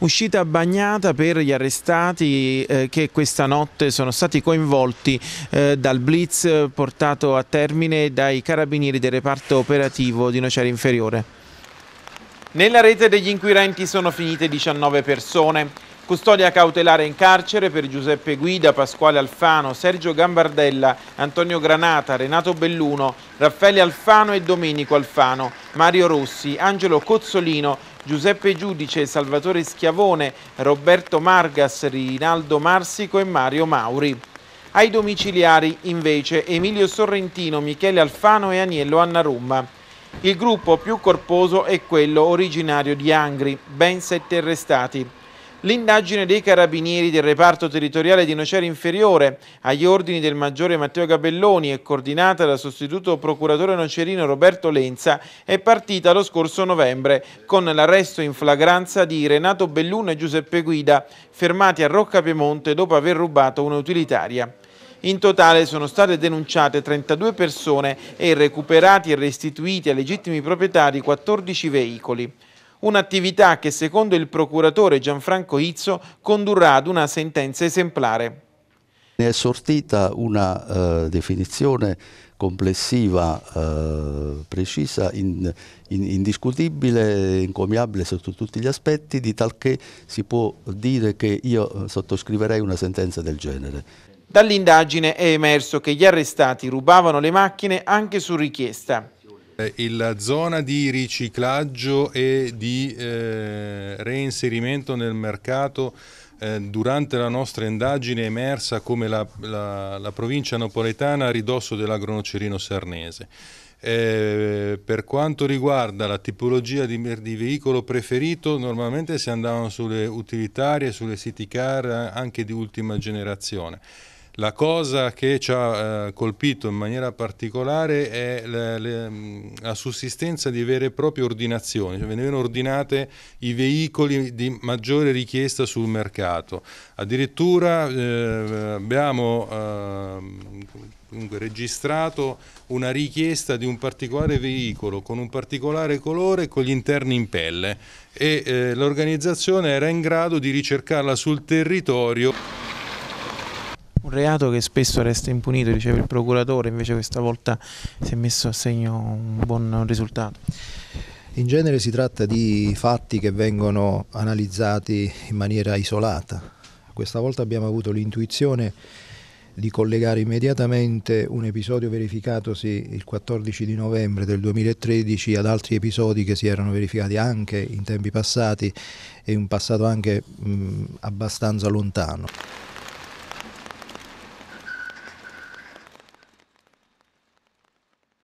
uscita bagnata per gli arrestati eh, che questa notte sono stati coinvolti eh, dal blitz portato a termine dai carabinieri del reparto operativo di Nocera Inferiore. Nella rete degli inquirenti sono finite 19 persone. Custodia cautelare in carcere per Giuseppe Guida, Pasquale Alfano, Sergio Gambardella, Antonio Granata, Renato Belluno, Raffaele Alfano e Domenico Alfano, Mario Rossi, Angelo Cozzolino, Giuseppe Giudice, Salvatore Schiavone, Roberto Margas, Rinaldo Marsico e Mario Mauri. Ai domiciliari invece Emilio Sorrentino, Michele Alfano e Agnello Annarumma. Il gruppo più corposo è quello originario di Angri, ben sette arrestati. L'indagine dei carabinieri del reparto territoriale di Nocera Inferiore agli ordini del maggiore Matteo Gabelloni e coordinata dal sostituto procuratore nocerino Roberto Lenza è partita lo scorso novembre con l'arresto in flagranza di Renato Belluno e Giuseppe Guida fermati a Rocca Piemonte dopo aver rubato un'utilitaria. In totale sono state denunciate 32 persone e recuperati e restituiti a legittimi proprietari 14 veicoli un'attività che secondo il procuratore Gianfranco Izzo condurrà ad una sentenza esemplare. Ne è sortita una eh, definizione complessiva, eh, precisa, in, in, indiscutibile, incomiabile sotto tutti gli aspetti, di tal che si può dire che io eh, sottoscriverei una sentenza del genere. Dall'indagine è emerso che gli arrestati rubavano le macchine anche su richiesta. Eh, la zona di riciclaggio e di eh, reinserimento nel mercato eh, durante la nostra indagine è emersa come la, la, la provincia napoletana a ridosso dell'agronocerino sarnese. Eh, per quanto riguarda la tipologia di, di, veicolo preferito, normalmente si andavano sulle utilitarie, sulle city car anche di ultima generazione. La cosa che ci ha eh, colpito in maniera particolare è le, le, mm, la sussistenza di vere e proprie ordinazioni, cioè venivano ordinate i veicoli di maggiore richiesta sul mercato. Addirittura eh, abbiamo eh, registrato una richiesta di un particolare veicolo con un particolare colore e con gli interni in pelle e eh, l'organizzazione era in grado di ricercarla sul territorio un reato che spesso resta impunito, diceva il procuratore, invece questa volta si è messo a segno un buon risultato. In genere si tratta di fatti che vengono analizzati in maniera isolata. Questa volta abbiamo avuto l'intuizione di collegare immediatamente un episodio verificatosi il 14 di novembre del 2013 ad altri episodi che si erano verificati anche in tempi passati e un passato anche mh, abbastanza lontano.